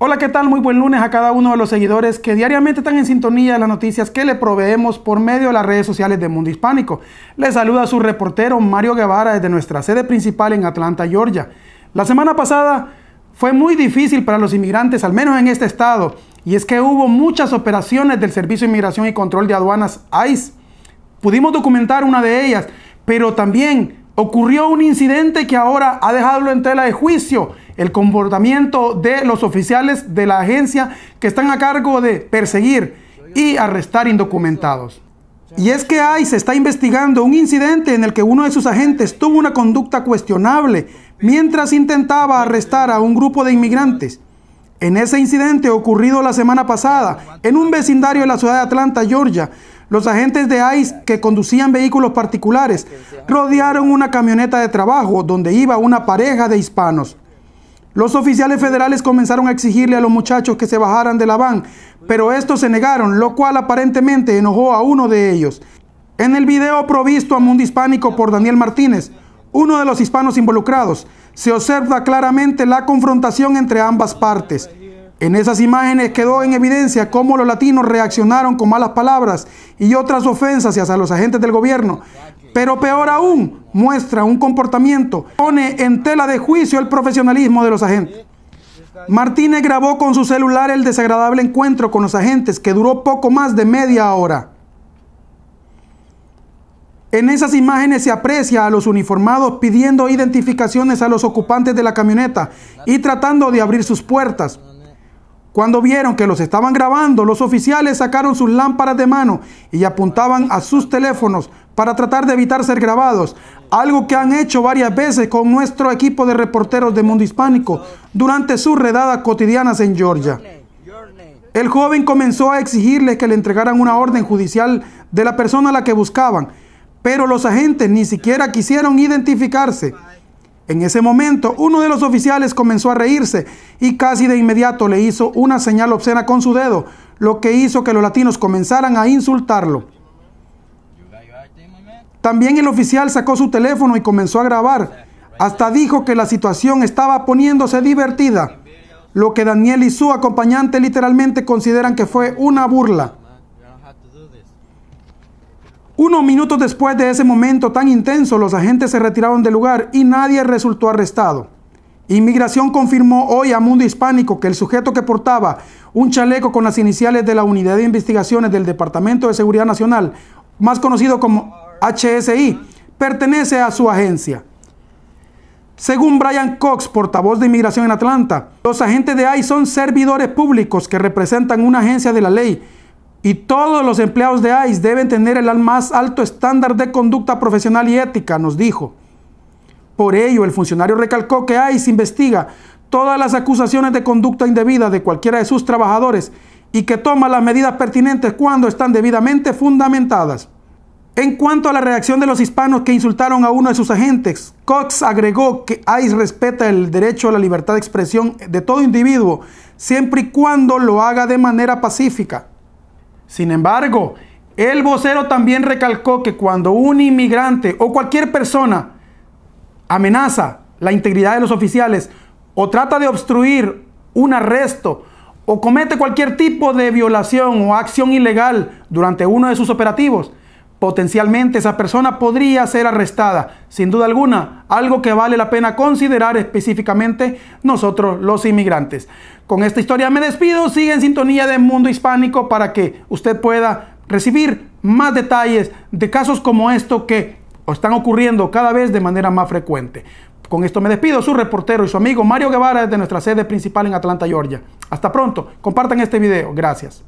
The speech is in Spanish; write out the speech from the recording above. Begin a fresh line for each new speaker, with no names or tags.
Hola, ¿qué tal? Muy buen lunes a cada uno de los seguidores que diariamente están en sintonía de las noticias que le proveemos por medio de las redes sociales de Mundo Hispánico. Les saluda su reportero Mario Guevara desde nuestra sede principal en Atlanta, Georgia. La semana pasada fue muy difícil para los inmigrantes, al menos en este estado, y es que hubo muchas operaciones del Servicio de Inmigración y Control de Aduanas ICE. Pudimos documentar una de ellas, pero también ocurrió un incidente que ahora ha dejado en tela de juicio el comportamiento de los oficiales de la agencia que están a cargo de perseguir y arrestar indocumentados. Y es que ICE está investigando un incidente en el que uno de sus agentes tuvo una conducta cuestionable mientras intentaba arrestar a un grupo de inmigrantes. En ese incidente ocurrido la semana pasada en un vecindario de la ciudad de Atlanta, Georgia, los agentes de ICE que conducían vehículos particulares rodearon una camioneta de trabajo donde iba una pareja de hispanos. Los oficiales federales comenzaron a exigirle a los muchachos que se bajaran de la van, pero estos se negaron, lo cual aparentemente enojó a uno de ellos. En el video provisto a Mundo Hispánico por Daniel Martínez, uno de los hispanos involucrados, se observa claramente la confrontación entre ambas partes. En esas imágenes quedó en evidencia cómo los latinos reaccionaron con malas palabras y otras ofensas hacia los agentes del gobierno, pero peor aún, muestra un comportamiento, pone en tela de juicio el profesionalismo de los agentes. Martínez grabó con su celular el desagradable encuentro con los agentes que duró poco más de media hora. En esas imágenes se aprecia a los uniformados pidiendo identificaciones a los ocupantes de la camioneta y tratando de abrir sus puertas. Cuando vieron que los estaban grabando, los oficiales sacaron sus lámparas de mano y apuntaban a sus teléfonos para tratar de evitar ser grabados, algo que han hecho varias veces con nuestro equipo de reporteros de Mundo Hispánico durante sus redadas cotidianas en Georgia. El joven comenzó a exigirles que le entregaran una orden judicial de la persona a la que buscaban, pero los agentes ni siquiera quisieron identificarse. En ese momento, uno de los oficiales comenzó a reírse y casi de inmediato le hizo una señal obscena con su dedo, lo que hizo que los latinos comenzaran a insultarlo. También el oficial sacó su teléfono y comenzó a grabar. Hasta dijo que la situación estaba poniéndose divertida, lo que Daniel y su acompañante literalmente consideran que fue una burla. Unos minutos después de ese momento tan intenso, los agentes se retiraron del lugar y nadie resultó arrestado. Inmigración confirmó hoy a Mundo Hispánico que el sujeto que portaba un chaleco con las iniciales de la Unidad de Investigaciones del Departamento de Seguridad Nacional, más conocido como HSI pertenece a su agencia. Según Brian Cox, portavoz de inmigración en Atlanta, los agentes de ICE son servidores públicos que representan una agencia de la ley y todos los empleados de ICE deben tener el más alto estándar de conducta profesional y ética, nos dijo. Por ello, el funcionario recalcó que ICE investiga todas las acusaciones de conducta indebida de cualquiera de sus trabajadores y que toma las medidas pertinentes cuando están debidamente fundamentadas. En cuanto a la reacción de los hispanos que insultaron a uno de sus agentes, Cox agregó que ICE respeta el derecho a la libertad de expresión de todo individuo, siempre y cuando lo haga de manera pacífica. Sin embargo, el vocero también recalcó que cuando un inmigrante o cualquier persona amenaza la integridad de los oficiales o trata de obstruir un arresto o comete cualquier tipo de violación o acción ilegal durante uno de sus operativos, Potencialmente esa persona podría ser arrestada, sin duda alguna, algo que vale la pena considerar específicamente nosotros los inmigrantes. Con esta historia me despido, sigue en sintonía de Mundo Hispánico para que usted pueda recibir más detalles de casos como esto que están ocurriendo cada vez de manera más frecuente. Con esto me despido, su reportero y su amigo Mario Guevara de nuestra sede principal en Atlanta, Georgia. Hasta pronto, compartan este video, gracias.